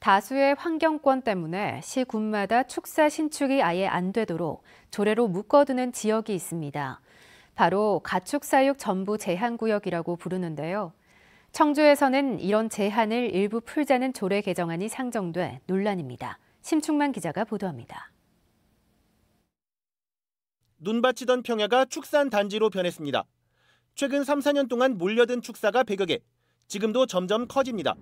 다수의 환경권 때문에 시군마다 축사 신축이 아예 안 되도록 조례로 묶어두는 지역이 있습니다. 바로 가축사육 전부 제한구역이라고 부르는데요. 청주에서는 이런 제한을 일부 풀자는 조례 개정안이 상정돼 논란입니다. 심충만 기자가 보도합니다. 눈밭이던 평야가 축산 단지로 변했습니다. 최근 3, 4년 동안 몰려든 축사가 100여 개, 지금도 점점 커집니다.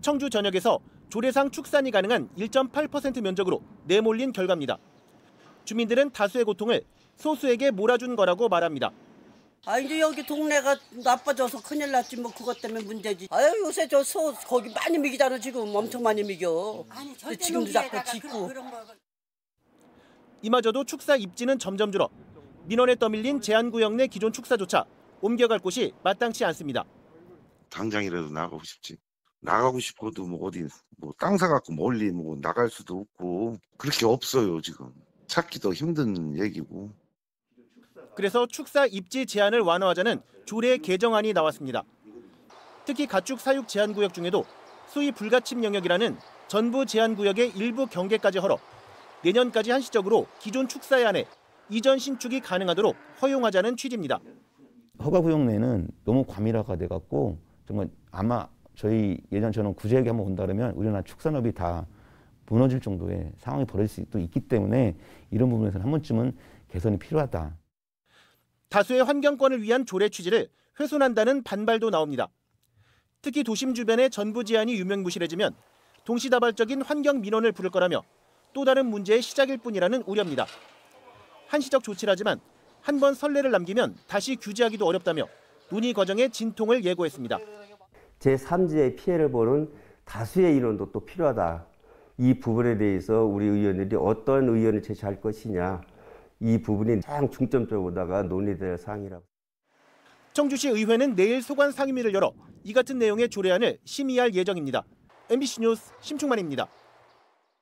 청주 전역에서 조례상 축산이 가능한 1.8% 면적으로 내몰린 결과입니다. 주민들은 다수의 고통을 소수에게 몰아준 거라고 말합니다. 아 이제 여기 동네가 나빠져서 큰일 났지 뭐 그것 때문에 문제지. 아 요새 저소 거기 많이 미기잖아 지금 엄청 많이 미겨. 아니, 지금도 자꾸 짓고. 이마저도 축사 입지는 점점 줄어 민원에 떠밀린 제한구역 내 기존 축사조차 옮겨갈 곳이 마땅치 않습니다. 당장이라도 나가고 싶지. 나가고 싶어도 뭐 어디 뭐 땅 사갖고 멀리 뭐 나갈 수도 없고 그렇게 없어요 지금 찾기도 힘든 얘기고 그래서 축사 입지 제한을 완화하자는 조례 개정안이 나왔습니다. 특히 가축 사육 제한 구역 중에도 수입 불가침 영역이라는 전부 제한 구역의 일부 경계까지 헐어 내년까지 한시적으로 기존 축사안에 에 이전 신축이 가능하도록 허용하자는 취지입니다. 허가 구역 내는 너무 과밀화가 돼 갖고 정말 아마 저희 예전 저는 구제역이 한번 온다 그러면 우리나라 축산업이 다 무너질 정도의 상황이 벌어질 수도 있기 때문에 이런 부분에서는 한 번쯤은 개선이 필요하다. 다수의 환경권을 위한 조례 취지를 훼손한다는 반발도 나옵니다. 특히 도심 주변의 전부 제한이 유명무실해지면 동시다발적인 환경 민원을 부를 거라며 또 다른 문제의 시작일 뿐이라는 우려입니다. 한시적 조치라지만 한번 선례를 남기면 다시 규제하기도 어렵다며 논의 과정에 진통을 예고했습니다. 제3지의 피해를 보는 다수의 인원도 또 필요하다. 이 부분에 대해서 우리 의원들이 어떤 의견을 제시할 것이냐 이 부분이 가장 중점적으로다가 논의될 사항이라고. 청주시 의회는 내일 소관 상임위를 열어 이 같은 내용의 조례안을 심의할 예정입니다. MBC 뉴스 심충만입니다.